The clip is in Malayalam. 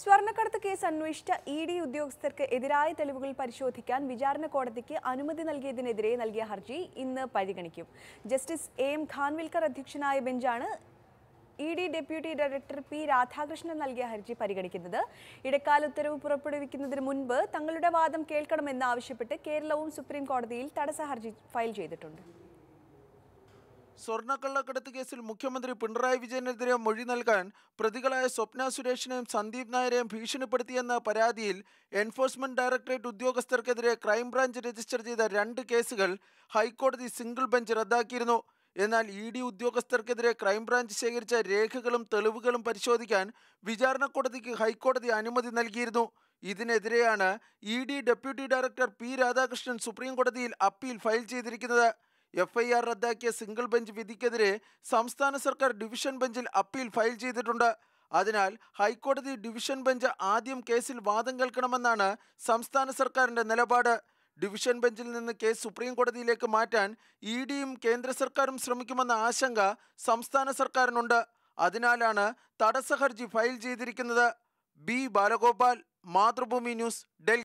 സ്വർണ്ണക്കടത്ത് കേസ് അന്വേഷിച്ച ഇ ഡി ഉദ്യോഗസ്ഥർക്ക് എതിരായ തെളിവുകൾ പരിശോധിക്കാൻ വിചാരണ കോടതിക്ക് അനുമതി നൽകിയതിനെതിരെ നൽകിയ ഹർജി ഇന്ന് പരിഗണിക്കും ജസ്റ്റിസ് എം ഖാൻവിൽക്കർ അധ്യക്ഷനായ ബെഞ്ചാണ് E D deputy director P Radhakrishnan നൽകിയ ഹർജി പരിഗണിക്കുന്നത് ഇടക്കാല ഉത്തരവ് പുറപ്പെടുവിക്കുന്നതിന് മുൻപ് തങ്ങളുടെ വാദം കേൾക്കണമെന്ന് ആവശ്യപ്പെട്ട് കേരളവും സുപ്രീം കോടതിയിൽ തടസ്സ ഹർജി ഫയൽ ചെയ്തിട്ടുണ്ട് സ്വർണ്ണക്കള്ളക്കടത്ത് കേസിൽ മുഖ്യമന്ത്രി പിണറായി വിജയനെതിരെ മൊഴി നൽകാൻ പ്രതികളായ സ്വപ്ന സുരേഷിനെയും സന്ദീപ് നായരെയും ഭീഷണിപ്പെടുത്തിയെന്ന പരാതിയിൽ എൻഫോഴ്സ്മെന്റ് ഡയറക്ടറേറ്റ് ഉദ്യോഗസ്ഥർക്കെതിരെ ക്രൈംബ്രാഞ്ച് രജിസ്റ്റർ ചെയ്ത രണ്ട് കേസുകൾ ഹൈക്കോടതി സിംഗിൾ ബെഞ്ച് റദ്ദാക്കിയിരുന്നു എന്നാൽ ഇ ഡി ഉദ്യോഗസ്ഥർക്കെതിരെ ക്രൈംബ്രാഞ്ച് ശേഖരിച്ച രേഖകളും തെളിവുകളും പരിശോധിക്കാൻ വിചാരണ കോടതിക്ക് ഹൈക്കോടതി അനുമതി നൽകിയിരുന്നു ഇതിനെതിരെയാണ് E D deputy director P Radhakrishnan supreme കോടതിയിൽ അപ്പീൽ ഫയൽ ചെയ്തിരിക്കുന്നത് എഫ് ഐ ആർ റദ്ദാക്കിയ സിംഗിൾ ബെഞ്ച് വിധിക്കെതിരെ സംസ്ഥാന സർക്കാർ ഡിവിഷൻ ബെഞ്ചിൽ അപ്പീൽ ഫയൽ ചെയ്തിട്ടുണ്ട് അതിനാൽ ഹൈക്കോടതി ഡിവിഷൻ ബെഞ്ച് ആദ്യം കേസിൽ വാദം കേൾക്കണമെന്നാണ് സംസ്ഥാന സർക്കാരിൻ്റെ നിലപാട് ഡിവിഷൻ ബെഞ്ചിൽ നിന്ന് കേസ് സുപ്രീം കോടതിയിലേക്ക് മാറ്റാൻ ഇ ഡിയും കേന്ദ്ര സർക്കാരും ശ്രമിക്കുമെന്ന ആശങ്ക സംസ്ഥാന സർക്കാരിനുണ്ട് അതിനാലാണ് തടസ്സ ഹർജി ഫയൽ ചെയ്തിരിക്കുന്നത് ബി ബാലഗോപാൽ മാതൃഭൂമി ന്യൂസ് ഡൽഹി